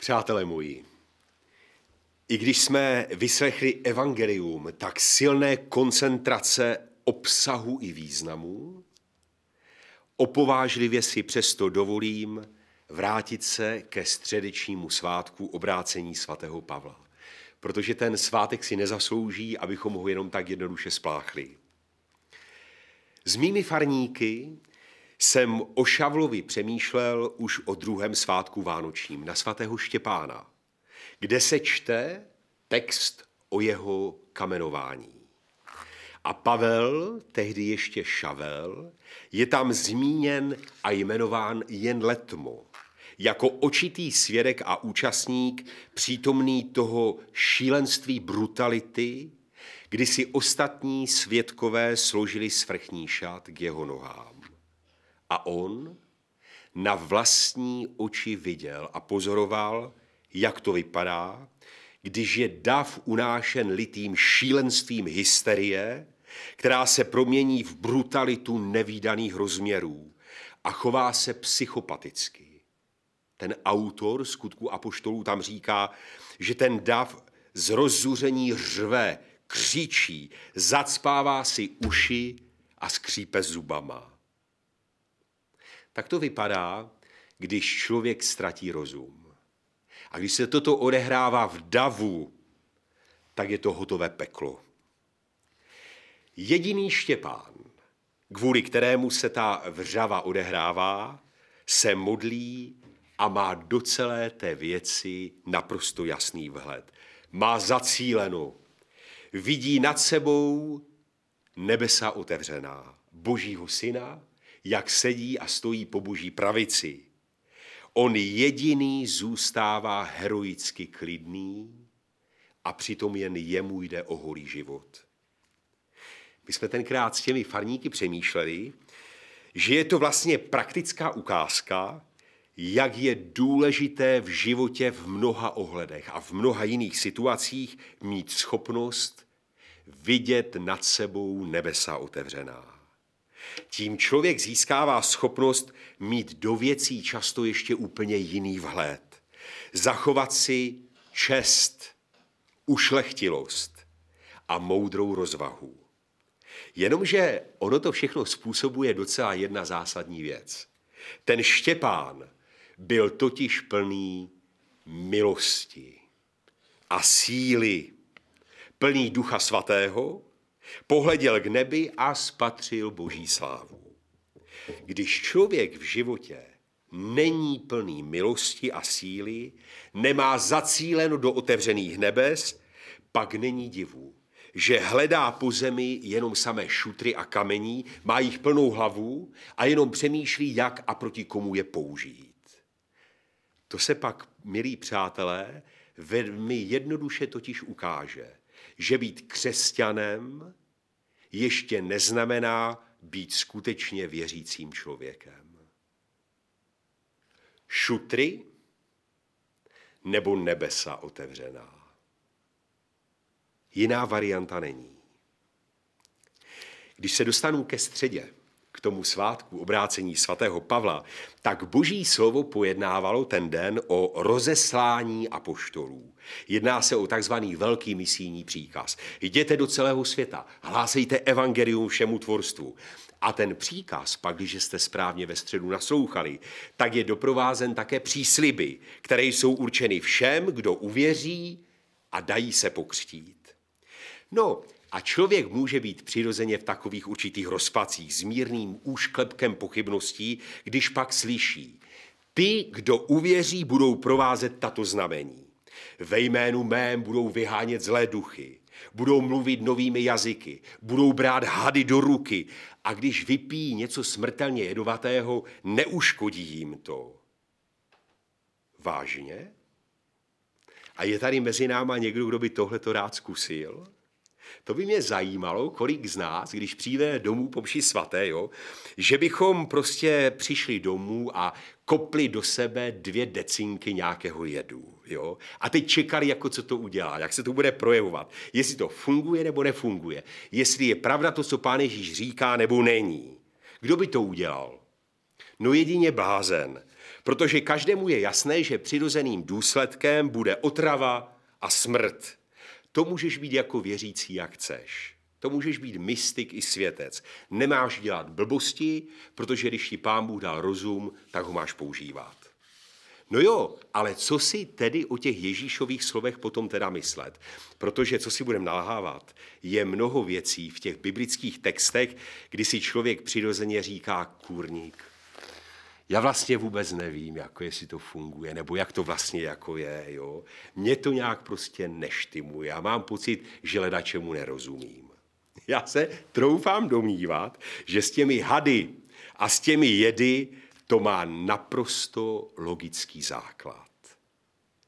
Přátelé moji, i když jsme vyslechli evangelium tak silné koncentrace obsahu i významu, opovážlivě si přesto dovolím vrátit se ke středečnímu svátku obrácení svatého Pavla. Protože ten svátek si nezaslouží, abychom ho jenom tak jednoduše spláchli. S mými farníky jsem o Šavlovi přemýšlel už o druhém svátku Vánočním na svatého Štěpána, kde se čte text o jeho kamenování. A Pavel, tehdy ještě Šavel, je tam zmíněn a jmenován jen letmo, jako očitý svědek a účastník přítomný toho šílenství brutality, kdy si ostatní svědkové složili svrchní šat k jeho nohám. A on na vlastní oči viděl a pozoroval, jak to vypadá, když je dav unášen litým šílenstvím hysterie, která se promění v brutalitu nevýdaných rozměrů a chová se psychopaticky. Ten autor skutku apoštolů tam říká, že ten dav z rozzuření řve, křičí, zacpává si uši a skřípe zubama. Tak to vypadá, když člověk ztratí rozum. A když se toto odehrává v davu, tak je to hotové peklo. Jediný Štěpán, kvůli kterému se ta vřava odehrává, se modlí a má do celé té věci naprosto jasný vhled. Má zacíleno. Vidí nad sebou nebesa otevřená, božího syna jak sedí a stojí po boží pravici. On jediný zůstává heroicky klidný a přitom jen jemu jde o holý život. My jsme tenkrát s těmi farníky přemýšleli, že je to vlastně praktická ukázka, jak je důležité v životě v mnoha ohledech a v mnoha jiných situacích mít schopnost vidět nad sebou nebesa otevřená. Tím člověk získává schopnost mít do věcí často ještě úplně jiný vhled. Zachovat si čest, ušlechtilost a moudrou rozvahu. Jenomže ono to všechno způsobuje docela jedna zásadní věc. Ten Štěpán byl totiž plný milosti a síly, plný ducha svatého Pohleděl k nebi a spatřil boží slávu. Když člověk v životě není plný milosti a síly, nemá zacíleno do otevřených nebes, pak není divu, že hledá po zemi jenom samé šutry a kamení, má jich plnou hlavu a jenom přemýšlí, jak a proti komu je použít. To se pak, milí přátelé, velmi jednoduše totiž ukáže – že být křesťanem ještě neznamená být skutečně věřícím člověkem. Šutry nebo nebesa otevřená. Jiná varianta není. Když se dostanu ke středě, tomu svátku obrácení svatého Pavla, tak boží slovo pojednávalo ten den o rozeslání apoštolů. Jedná se o takzvaný velký misijní příkaz. Jděte do celého světa, hlásejte evangelium všemu tvorstvu. A ten příkaz, pak když jste správně ve středu naslouchali, tak je doprovázen také přísliby, které jsou určeny všem, kdo uvěří a dají se pokřtít. No, a člověk může být přirozeně v takových určitých rozpacích s mírným úšklepkem pochybností, když pak slyší. Ty, kdo uvěří, budou provázet tato znamení. Ve jménu mém budou vyhánět zlé duchy, budou mluvit novými jazyky, budou brát hady do ruky a když vypíjí něco smrtelně jedovatého, neuškodí jim to. Vážně? A je tady mezi náma někdo, kdo by tohle to rád zkusil? To by mě zajímalo, kolik z nás, když přijde domů po mši svaté, jo, že bychom prostě přišli domů a kopli do sebe dvě decinky nějakého jedu. Jo? A teď čekali, jako co to udělá, jak se to bude projevovat. Jestli to funguje nebo nefunguje. Jestli je pravda to, co pán Ježíš říká, nebo není. Kdo by to udělal? No jedině blázen. Protože každému je jasné, že přirozeným důsledkem bude otrava a smrt. To můžeš být jako věřící, jak chceš. To můžeš být mystik i světec. Nemáš dělat blbosti, protože když ti pán Bůh dal rozum, tak ho máš používat. No jo, ale co si tedy o těch Ježíšových slovech potom teda myslet? Protože, co si budeme nalhávat, je mnoho věcí v těch biblických textech, kdy si člověk přirozeně říká kůrník já vlastně vůbec nevím, jako jestli to funguje, nebo jak to vlastně jako je. Jo. Mě to nějak prostě neštimuje. Já mám pocit, že leda čemu nerozumím. Já se troufám domnívat, že s těmi hady a s těmi jedy to má naprosto logický základ.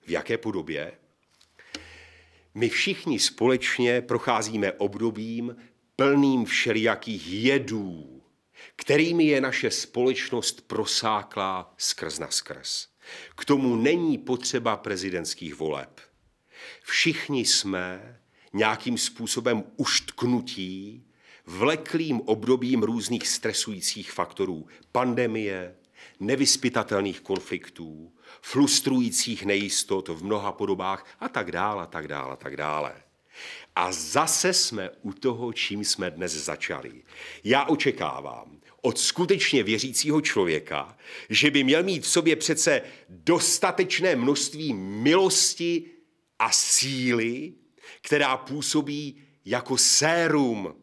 V jaké podobě? My všichni společně procházíme obdobím plným všelijakých jedů, kterými je naše společnost prosáklá skrz skrz. K tomu není potřeba prezidentských voleb. Všichni jsme nějakým způsobem uštknutí vleklým obdobím různých stresujících faktorů. Pandemie, nevyspytatelných konfliktů, frustrujících nejistot v mnoha podobách a tak dále, a tak dále, a tak dále. A zase jsme u toho, čím jsme dnes začali. Já očekávám od skutečně věřícího člověka, že by měl mít v sobě přece dostatečné množství milosti a síly, která působí jako sérum.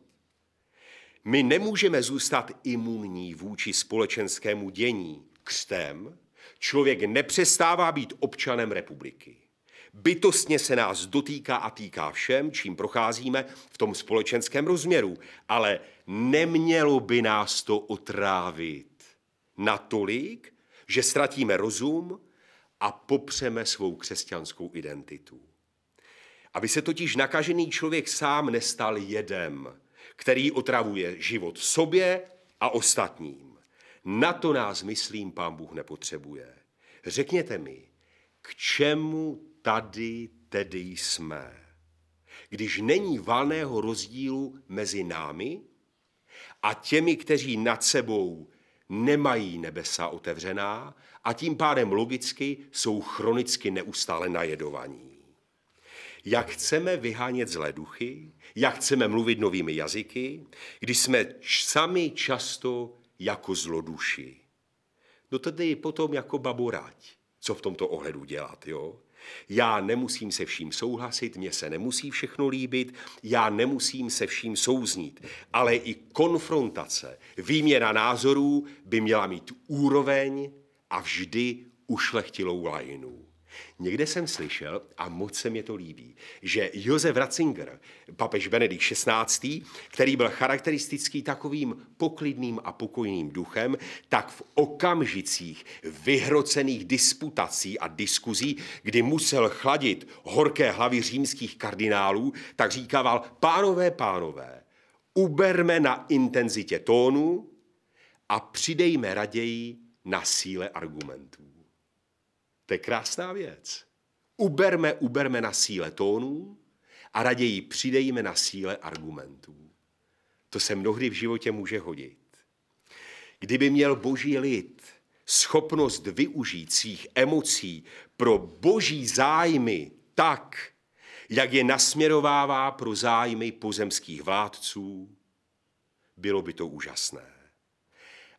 My nemůžeme zůstat imunní vůči společenskému dění křtem. Člověk nepřestává být občanem republiky. Bytostně se nás dotýká a týká všem, čím procházíme v tom společenském rozměru, ale nemělo by nás to otrávit natolik, že ztratíme rozum a popřeme svou křesťanskou identitu. Aby se totiž nakažený člověk sám nestal jedem, který otravuje život sobě a ostatním. Na to nás, myslím, pán Bůh nepotřebuje. Řekněte mi, k čemu Tady tedy jsme. Když není valného rozdílu mezi námi a těmi, kteří nad sebou nemají nebesa otevřená a tím pádem logicky jsou chronicky neustále najedovaní. Jak chceme vyhánět zlé duchy, jak chceme mluvit novými jazyky, když jsme sami často jako zloduši. No tedy potom jako baboráť, co v tomto ohledu dělat, jo? Já nemusím se vším souhlasit, mně se nemusí všechno líbit, já nemusím se vším souznít, ale i konfrontace, výměna názorů by měla mít úroveň a vždy ušlechtilou lajinu. Někde jsem slyšel, a moc se mi to líbí, že Josef Ratzinger, papež Benedikt XVI., který byl charakteristický takovým poklidným a pokojným duchem, tak v okamžicích vyhrocených disputací a diskuzí, kdy musel chladit horké hlavy římských kardinálů, tak říkával, pánové, pánové, uberme na intenzitě tónu a přidejme raději na síle argumentů. To je krásná věc. Uberme, uberme na síle tónů a raději přidejme na síle argumentů. To se mnohdy v životě může hodit. Kdyby měl boží lid schopnost využít svých emocí pro boží zájmy tak, jak je nasměrovává pro zájmy pozemských vládců, bylo by to úžasné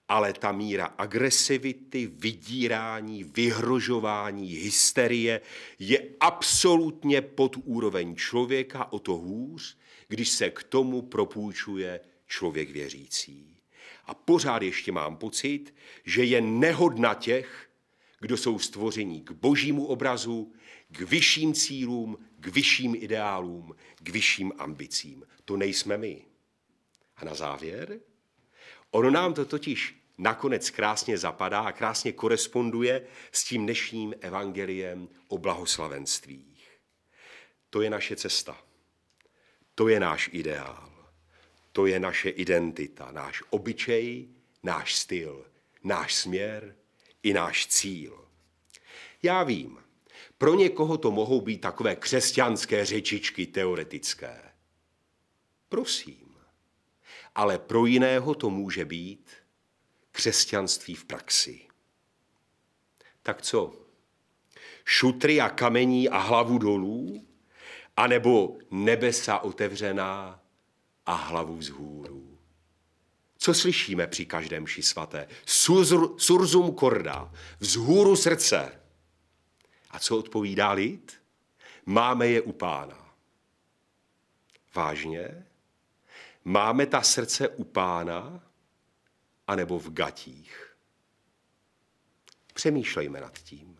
ale ta míra agresivity, vydírání, vyhrožování, hysterie je absolutně pod úroveň člověka, o to hůř, když se k tomu propůjčuje člověk věřící. A pořád ještě mám pocit, že je nehodna těch, kdo jsou stvoření k božímu obrazu, k vyšším cílům, k vyšším ideálům, k vyšším ambicím. To nejsme my. A na závěr Ono nám to totiž nakonec krásně zapadá a krásně koresponduje s tím dnešním evangeliem o blahoslavenstvích. To je naše cesta. To je náš ideál. To je naše identita, náš obyčej, náš styl, náš směr i náš cíl. Já vím, pro někoho to mohou být takové křesťanské řečičky teoretické. Prosím, ale pro jiného to může být křesťanství v praxi. Tak co? Šutry a kamení a hlavu dolů? A nebo nebesa otevřená a hlavu vzhůru? Co slyšíme při každém ši svaté? Surzur, surzum korda, vzhůru srdce. A co odpovídá lid? Máme je u pána. Vážně? Máme ta srdce u pána anebo v gatích? Přemýšlejme nad tím.